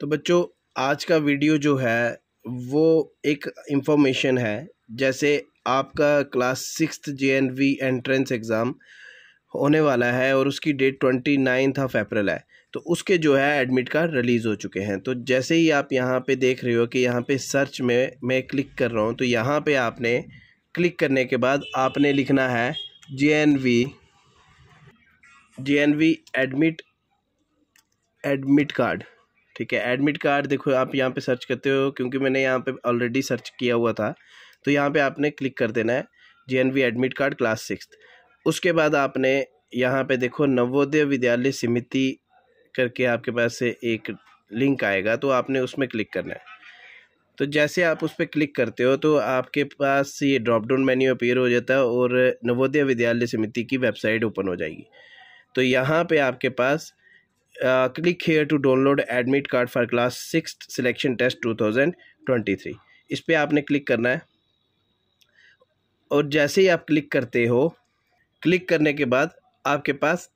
तो बच्चों आज का वीडियो जो है वो एक इंफॉर्मेशन है जैसे आपका class six J N V entrance exam होने वाला है और उसकी date twenty ninth of April है तो उसके जो है एडमिट कार्ड रिलीज़ हो चुके हैं तो जैसे ही आप यहाँ पे देख रहे हो कि यहाँ पे सर्च में मैं क्लिक कर रहा हूँ तो यहाँ पे आपने क्लिक करने के बाद आपने लिखना है J N V J N V admit admit card ठीक है एडमिट कार्ड देखो आप यहाँ पे सर्च करते हो क्योंकि मैंने यहाँ पे ऑलरेडी सर्च किया हुआ था तो यहाँ पे आपने क्लिक कर देना है JNV admit card class six उसके बाद आपने यहाँ पे देखो नवोदय विद्यालय समिति करके आपके पास से एक लिंक आएगा तो आपने उसमें क्लिक करना है तो जैसे आप उस पर क्लिक करते हो तो आपके पास ये ड्रॉप डाउन मेन्यू अपेयर हो जाता है और नवोदय विद्यालय समिति की वेबसाइट ओपन हो जाएगी तो यहाँ पे आपके पास to download admit card for class six selection test six thousand twenty 2023 इस पर आपने क्लिक करना है और जैसे ही आप क्लिक करते हो क्लिक करने के बाद आपके पास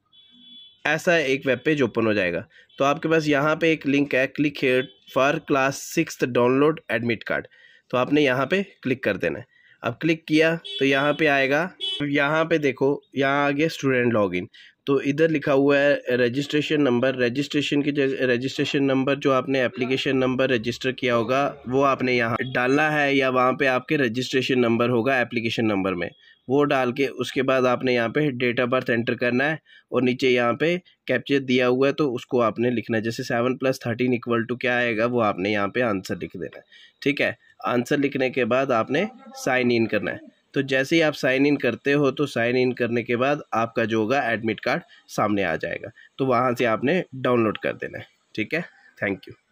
ऐसा एक वेब पेज ओपन हो जाएगा तो आपके पास यहाँ पे एक लिंक है click here for class six download admit card तो आपने यहाँ पे क्लिक कर देना है अब क्लिक किया तो यहाँ पे आएगा यहाँ पे देखो यहाँ आ गया स्टूडेंट लॉगिन तो इधर लिखा हुआ है रजिस्ट्रेशन नंबर रजिस्ट्रेशन की जगह रजिस्ट्रेशन नंबर जो आपने एप्लीकेशन नंबर रजिस्टर किया होगा वो आपने यहाँ डालना है या वहाँ पे आपके रजिस्ट्रेशन नंबर होगा एप्लीकेशन नंबर में वो डाल के उसके बाद आपने यहाँ पे डेट ऑफ बर्थ एंटर करना है और नीचे यहाँ पे कैप्चर दिया हुआ है तो उसको आपने लिखना है जैसे seven plus thirteen equal to क्या आएगा वो आपने यहाँ पे आंसर लिख देना है ठीक है आंसर लिखने के बाद आपने साइन इन करना है तो जैसे ही आप साइन इन करते हो तो साइन इन करने के बाद आपका जो होगा एडमिट कार्ड सामने आ जाएगा तो वहाँ से आपने डाउनलोड कर देना है ठीक है थैंक यू